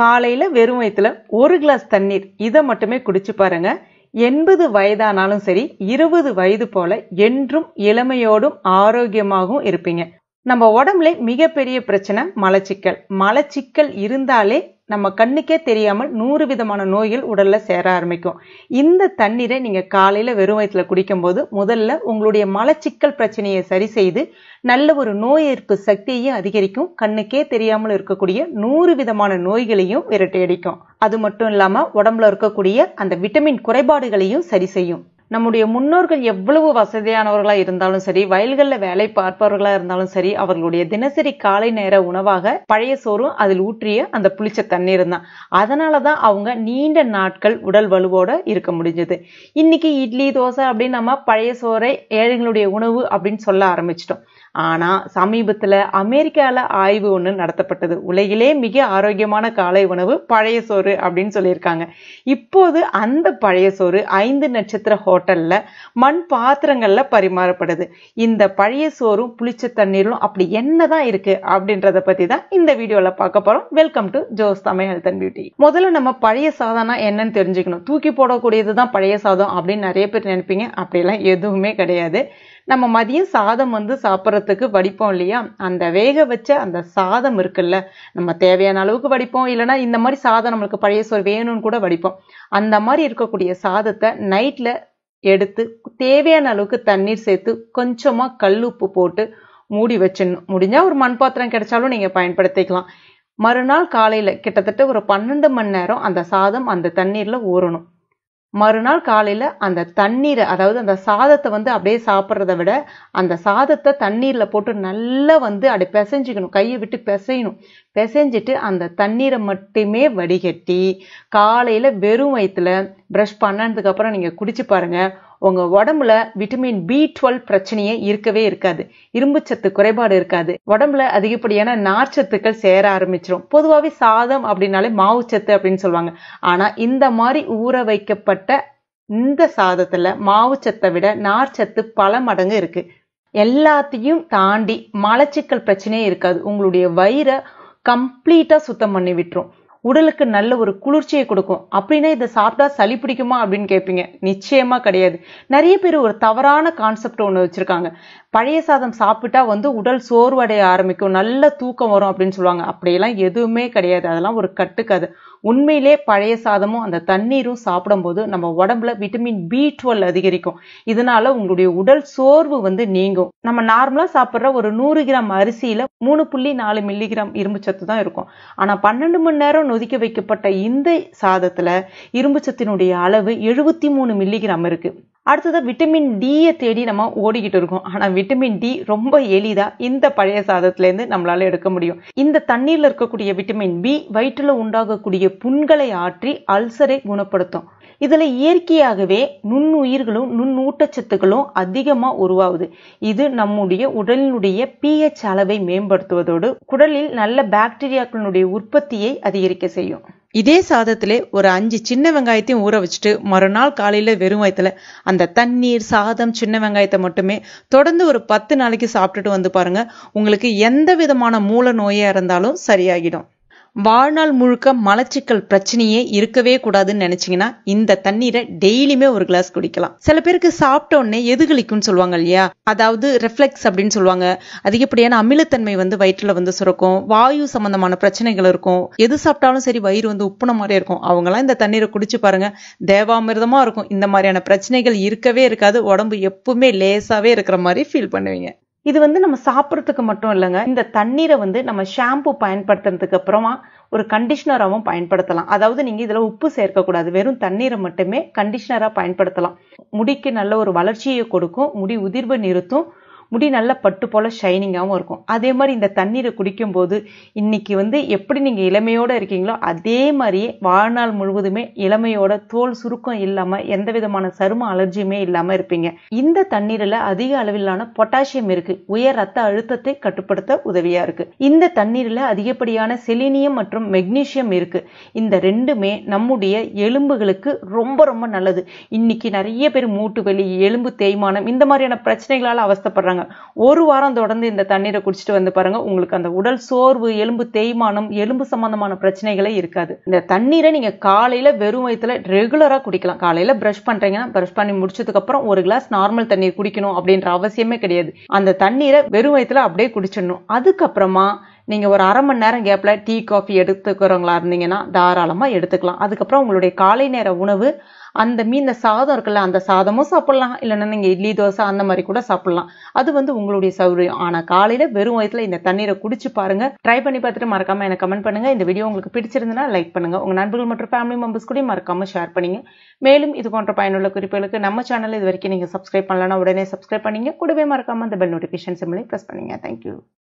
காலையில் வெறும் வயத்தில் ஒரு கிளாஸ் தண்ணீர் இதை மட்டுமே குடிச்சு பாருங்க எண்பது வயதானாலும் சரி இருபது வயது போல என்றும் இளமையோடும் ஆரோக்கியமாகவும் இருப்பீங்க நம்ம உடம்புல மிகப்பெரிய பிரச்சனை மலச்சிக்கல் மலச்சிக்கல் இருந்தாலே நம்ம கண்ணுக்கே தெரியாமல் நூறு விதமான நோய்கள் உடலில் சேர ஆரம்பிக்கும் இந்த தண்ணீரை நீங்கள் காலையில் வெறும் வயிற்றுல குடிக்கும்போது முதல்ல உங்களுடைய மலச்சிக்கல் பிரச்சனையை சரி செய்து நல்ல ஒரு நோய் எதிர்ப்பு சக்தியையும் அதிகரிக்கும் கண்ணுக்கே தெரியாமல் இருக்கக்கூடிய நூறு விதமான நோய்களையும் விரட்டியடிக்கும் அது மட்டும் இல்லாமல் உடம்புல இருக்கக்கூடிய அந்த விட்டமின் குறைபாடுகளையும் சரி செய்யும் நம்முடைய முன்னோர்கள் எவ்வளவு வசதியானவர்களாக இருந்தாலும் சரி வயல்களில் வேலை பார்ப்பவர்களாக இருந்தாலும் சரி அவர்களுடைய தினசரி காலை நேர உணவாக பழைய சோறும் அதில் ஊற்றிய அந்த புளிச்ச தண்ணீர் தான் அதனால தான் அவங்க நீண்ட நாட்கள் உடல் வலுவோட இருக்க முடிஞ்சது இன்னைக்கு இட்லி தோசை அப்படின்னு நம்ம பழைய சோறை ஏழைகளுடைய உணவு அப்படின்னு சொல்ல ஆரம்பிச்சிட்டோம் ஆனா சமீபத்துல அமெரிக்கால ஆய்வு ஒன்று நடத்தப்பட்டது உலகிலே மிக ஆரோக்கியமான காலை உணவு பழைய சோறு அப்படின்னு சொல்லியிருக்காங்க இப்போது அந்த பழைய சோறு ஐந்து நட்சத்திர ஹோட்டல் ஹோட்டலில் மண் பாத்திரங்களில் பரிமாறப்படுது இந்த பழைய சோறும் புளிச்ச தண்ணீரும் அப்படி என்ன தான் இருக்குது அப்படின்றத பற்றி தான் இந்த வீடியோவில் பார்க்க போகிறோம் welcome to Jo's Tamil health and beauty முதல்ல நம்ம பழைய சாதம்னா என்னன்னு தெரிஞ்சுக்கணும் தூக்கி போடக்கூடியது தான் பழைய சாதம் அப்படின்னு நிறைய பேர் நினைப்பீங்க அப்படிலாம் எதுவுமே கிடையாது நம்ம மதியம் சாதம் வந்து சாப்பிட்றதுக்கு வடிப்போம் இல்லையா அந்த வேக வச்ச அந்த சாதம் இருக்குல்ல நம்ம தேவையான அளவுக்கு வடிப்போம் இல்லைனா இந்த மாதிரி சாதம் நம்மளுக்கு பழைய சோறு வேணும்னு கூட வடிப்போம் அந்த மாதிரி இருக்கக்கூடிய சாதத்தை நைட்டில் எடுத்து தேவையான அளவுக்கு தண்ணீர் சேர்த்து கொஞ்சமாக கல் உப்பு போட்டு மூடி வச்சிடணும் முடிஞ்சால் ஒரு மண் பாத்திரம் கிடைச்சாலும் நீங்கள் பயன்படுத்திக்கலாம் மறுநாள் காலையில் கிட்டத்தட்ட ஒரு பன்னெண்டு மணி நேரம் அந்த சாதம் அந்த தண்ணீரில் ஊறணும் மறுநாள் காலையில் அந்த தண்ணீரை அதாவது அந்த சாதத்தை வந்து அப்படியே சாப்பிட்றத விட அந்த சாதத்தை தண்ணீரில் போட்டு நல்லா வந்து அப்படி பிசைஞ்சிக்கணும் கையை விட்டு பிசையணும் பிசைஞ்சிட்டு அந்த தண்ணீரை மட்டுமே வடிகட்டி காலையில் வெறும் வயிற்றுல ப்ரஷ் பண்ணதுக்கப்புறம் நீங்கள் குடிச்சு பாருங்கள் உங்க உடம்புல விட்டமின் பி டுவெல் பிரச்சனையே இருக்கவே இருக்காது இரும்புச்சத்து குறைபாடு இருக்காது உடம்புல அதிகப்படியான நார்ச்சத்துக்கள் சேர ஆரம்பிச்சிடும் பொதுவாகவே சாதம் அப்படின்னாலே மாவுச்சத்து அப்படின்னு சொல்லுவாங்க ஆனா இந்த மாதிரி ஊற வைக்கப்பட்ட இந்த சாதத்துல மாவு சத்தை விட நார்ச்சத்து பல மடங்கு இருக்கு எல்லாத்தையும் தாண்டி மலச்சிக்கல் பிரச்சனையே இருக்காது உங்களுடைய வயிறை கம்ப்ளீட்டா சுத்தம் பண்ணி விட்டுரும் உடலுக்கு நல்ல ஒரு குளிர்ச்சியை கொடுக்கும் அப்படின்னா இதை சாப்பிட்டா சளி பிடிக்குமா அப்படின்னு கேட்பீங்க நிச்சயமா கிடையாது நிறைய பேர் ஒரு தவறான கான்செப்ட் ஒன்று வச்சிருக்காங்க பழைய சாதம் சாப்பிட்டா வந்து உடல் சோர்வடைய ஆரம்பிக்கும் நல்ல தூக்கம் வரும் அப்படின்னு சொல்லுவாங்க அப்படியெல்லாம் எதுவுமே கிடையாது அதெல்லாம் ஒரு கட்டுக்காது உண்மையிலே பழைய சாதமும் அந்த தண்ணீரும் சாப்பிடும்போது நம்ம உடம்புல விட்டமின் பி டுவெல் அதிகரிக்கும் இதனால உங்களுடைய உடல் சோர்வு வந்து நீங்கும் நம்ம நார்மலா சாப்பிட்ற ஒரு நூறு கிராம் அரிசியில மூணு புள்ளி நாலு மில்லிகிராம் இரும்பு சத்து தான் இருக்கும் ஆனா பன்னெண்டு மணி நேரம் நொதிக்க வைக்கப்பட்ட இந்த சாதத்துல இரும்பு சத்தினுடைய அளவு எழுபத்தி மூணு மில்லிகிராம் இருக்கு அடுத்தது விட்டமின் டியை தேடி நம்ம ஓடிக்கிட்டு இருக்கோம் ஆனால் விட்டமின் டி ரொம்ப எளிதாக இந்த பழைய சாதத்துலேருந்து நம்மளால் எடுக்க முடியும் இந்த தண்ணீரில் இருக்கக்கூடிய விட்டமின் பி வயிற்றில் உண்டாகக்கூடிய புண்களை ஆற்றி அல்சரை குணப்படுத்தும் இதில் இயற்கையாகவே நுண்ணுயிர்களும் நுண்ணூட்டச்சத்துக்களும் அதிகமாக உருவாகுது இது நம்முடைய உடலினுடைய பிஹெச் அளவை மேம்படுத்துவதோடு குடலில் நல்ல பாக்டீரியாக்களுடைய உற்பத்தியை அதிகரிக்க செய்யும் இதே சாதத்திலே ஒரு அஞ்சு சின்ன வெங்காயத்தையும் ஊற வச்சுட்டு மறுநாள் காலையில் வெறும் வயத்தில் அந்த தண்ணீர் சாதம் சின்ன வெங்காயத்தை மட்டுமே தொடர்ந்து ஒரு பத்து நாளைக்கு சாப்பிட்டுட்டு வந்து பாருங்கள் உங்களுக்கு எந்த விதமான மூல நோயாக இருந்தாலும் சரியாகிடும் வாழ்நாள் முழுக்க மலச்சிக்கல் பிரச்சனையே இருக்கவே கூடாதுன்னு நினைச்சீங்கன்னா இந்த தண்ணீரை டெய்லியுமே ஒரு கிளாஸ் குடிக்கலாம் சில பேருக்கு சாப்பிட்ட உடனே எதுகளிக்கும்னு சொல்லுவாங்க இல்லையா அதாவது ரிஃப்ளெக்ஸ் அப்படின்னு சொல்லுவாங்க அதிகப்படியான அமிலத்தன்மை வந்து வயிற்றுல வந்து சுரக்கும் வாயு சம்பந்தமான பிரச்சனைகள் இருக்கும் எது சாப்பிட்டாலும் சரி வயிறு வந்து உப்புன மாதிரி இருக்கும் அவங்களாம் இந்த தண்ணீரை குடிச்சு பாருங்க தேவாமிர்தமா இருக்கும் இந்த மாதிரியான பிரச்சனைகள் இருக்கவே இருக்காது உடம்பு எப்பவுமே லேசாவே இருக்கிற மாதிரி ஃபீல் பண்ணுவீங்க இது வந்து நம்ம சாப்பிட்றதுக்கு மட்டும் இல்லைங்க இந்த தண்ணீரை வந்து நம்ம ஷாம்பு பயன்படுத்துறதுக்கு அப்புறமா ஒரு கண்டிஷ்னராகவும் பயன்படுத்தலாம் அதாவது நீங்கள் இதில் உப்பு சேர்க்கக்கூடாது வெறும் தண்ணீரை மட்டுமே கண்டிஷ்னராக பயன்படுத்தலாம் முடிக்கு நல்ல ஒரு வளர்ச்சியை கொடுக்கும் முடி உதிர்வை நிறுத்தும் முடி நல்லா பட்டு போல ஷைனிங்காகவும் இருக்கும் அதே மாதிரி இந்த தண்ணீரை குடிக்கும்போது இன்றைக்கி வந்து எப்படி நீங்கள் இளமையோட இருக்கீங்களோ அதே மாதிரியே வாழ்நாள் முழுவதுமே இளமையோட தோல் சுருக்கம் இல்லாமல் எந்த விதமான சரும அலர்ஜியுமே இல்லாமல் இருப்பீங்க இந்த தண்ணீரில் அதிக அளவிலான பொட்டாசியம் இருக்குது உயர் ரத்த அழுத்தத்தை கட்டுப்படுத்த உதவியாக இருக்குது இந்த தண்ணீரில் அதிகப்படியான செலினியம் மற்றும் மெக்னீஷியம் இருக்குது இந்த ரெண்டுமே நம்முடைய எலும்புகளுக்கு ரொம்ப ரொம்ப நல்லது இன்னைக்கு நிறைய பேர் மூட்டு வலி எலும்பு தேய்மானம் இந்த மாதிரியான பிரச்சனைகளால் அவஸ்தப்படுறாங்க பாருங்க ஒரு வாரம் தொடர்ந்து இந்த தண்ணீரை குடிச்சிட்டு வந்து பாருங்க உங்களுக்கு அந்த உடல் சோர்வு எலும்பு தேய்மானம் எலும்பு சம்மந்தமான பிரச்சனைகளே இருக்காது இந்த தண்ணீரை நீங்க காலையில வெறும் வயத்துல ரெகுலரா குடிக்கலாம் காலையில பிரஷ் பண்றீங்கன்னா பிரஷ் பண்ணி முடிச்சதுக்கப்புறம் ஒரு கிளாஸ் நார்மல் தண்ணீர் குடிக்கணும் அப்படின்ற அவசியமே கிடையாது அந்த தண்ணீரை வெறும் வயத்துல அப்படியே குடிச்சிடணும் அதுக்கப்புறமா நீங்கள் ஒரு அரை மணி நேரம் கேப்பில் டீ காஃபி எடுத்துக்கிறவங்களா இருந்தீங்கன்னா தாராளமாக எடுத்துக்கலாம் அதுக்கப்புறம் உங்களுடைய காலை நேர உணவு அந்த மீன் இந்த சாதம் இருக்குல்ல அந்த சாதமும் சாப்பிட்லாம் இல்லைன்னா நீங்கள் இட்லி தோசை அந்த மாதிரி கூட சாப்பிட்லாம் அது வந்து உங்களுடைய சௌகரியம் ஆனால் காலையில் வெறும் வயதில் இந்த தண்ணீரை குடிச்சு பாருங்க ட்ரை பண்ணி பார்த்துட்டு மறக்காம எனக்கு கமெண்ட் பண்ணுங்க இந்த வீடியோ உங்களுக்கு பிடிச்சிருந்தனா லைக் பண்ணுங்க உங்க நண்பர்கள் மற்றும் ஃபேமிலி மெம்பர்ஸ் கூட மறக்காம ஷேர் பண்ணுங்க மேலும் இது போன்ற பயனுள்ள குறிப்புகளுக்கு நம்ம சேனல் இது வரைக்கும் நீங்கள் சப்ஸ்கிரைப் பண்ணலன்னா உடனே சப்ஸ்கிரைப் பண்ணிங்க கூடவே மறக்காம அந்த பெல் நோட்டிஃபிகேஷன் சிம்லையும் ப்ரெஸ் பண்ணுங்க தேங்க்யூ